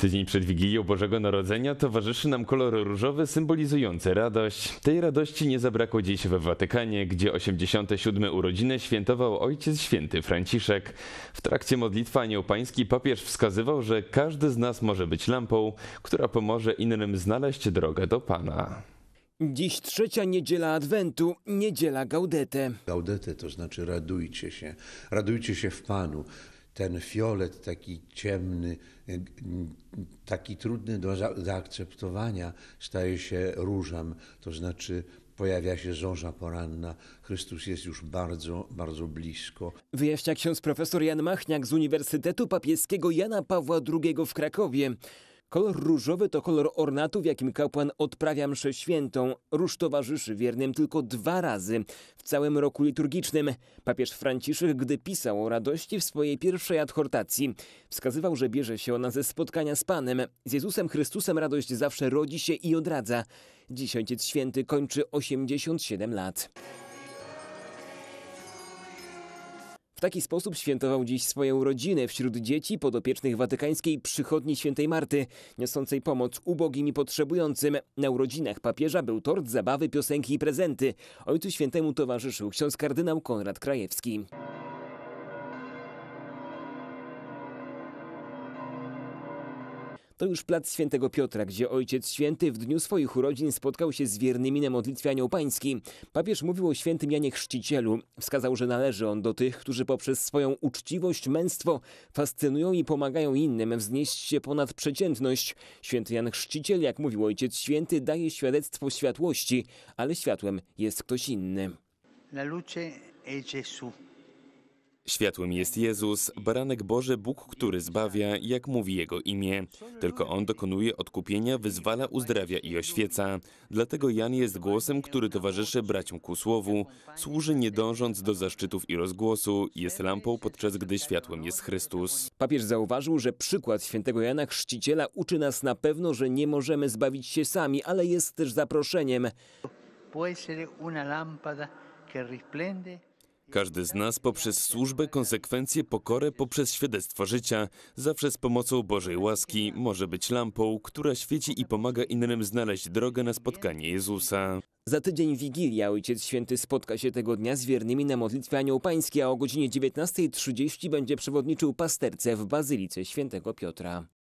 Tydzień przed Wigilią Bożego Narodzenia towarzyszy nam kolor różowy symbolizujący radość. Tej radości nie zabrakło dziś we Watykanie, gdzie 87. urodziny świętował Ojciec Święty Franciszek. W trakcie modlitwy Anioł Pański papież wskazywał, że każdy z nas może być lampą, która pomoże innym znaleźć drogę do Pana. Dziś trzecia niedziela Adwentu, niedziela Gaudete. Gaudete to znaczy radujcie się, radujcie się w Panu ten fiolet taki ciemny, e, taki trudny do zaakceptowania, staje się różem, to znaczy pojawia się zorza poranna. Chrystus jest już bardzo, bardzo blisko. Wyjaśnia ksiądz profesor Jan Machniak z Uniwersytetu Papieskiego Jana Pawła II w Krakowie. Kolor różowy to kolor ornatu, w jakim kapłan odprawia mszę świętą. Róż towarzyszy wiernym tylko dwa razy w całym roku liturgicznym. Papież Franciszek, gdy pisał o radości w swojej pierwszej adhortacji, wskazywał, że bierze się ona ze spotkania z Panem. Z Jezusem Chrystusem radość zawsze rodzi się i odradza. Dziś Ojciec Święty kończy 87 lat. W taki sposób świętował dziś swoje urodziny wśród dzieci podopiecznych watykańskiej przychodni świętej Marty, niosącej pomoc ubogim i potrzebującym. Na urodzinach papieża był tort, zabawy, piosenki i prezenty. Ojcu świętemu towarzyszył ksiądz kardynał Konrad Krajewski. To już plac Świętego Piotra, gdzie Ojciec Święty w dniu swoich urodzin spotkał się z wiernymi na modlitwie Anioł Pański. Papież mówił o świętym Janie Chrzcicielu. Wskazał, że należy on do tych, którzy poprzez swoją uczciwość, męstwo fascynują i pomagają innym wznieść się ponad przeciętność. Święty Jan Chrzciciel, jak mówił Ojciec Święty, daje świadectwo światłości, ale światłem jest ktoś inny. La luce è Gesù. Światłem jest Jezus, baranek Boży, Bóg, który zbawia, jak mówi Jego imię. Tylko On dokonuje odkupienia, wyzwala, uzdrawia i oświeca. Dlatego Jan jest głosem, który towarzyszy braciom ku słowu, służy nie dążąc do zaszczytów i rozgłosu, jest lampą, podczas gdy światłem jest Chrystus. Papież zauważył, że przykład świętego Jana Chrzciciela uczy nas na pewno, że nie możemy zbawić się sami, ale jest też zaproszeniem. lampada każdy z nas poprzez służbę, konsekwencje, pokorę, poprzez świadectwo życia, zawsze z pomocą Bożej łaski może być lampą, która świeci i pomaga innym znaleźć drogę na spotkanie Jezusa. Za tydzień Wigilia Ojciec Święty spotka się tego dnia z wiernymi na modlitwie Anioł Pański, a o godzinie 19.30 będzie przewodniczył pasterce w Bazylice Świętego Piotra.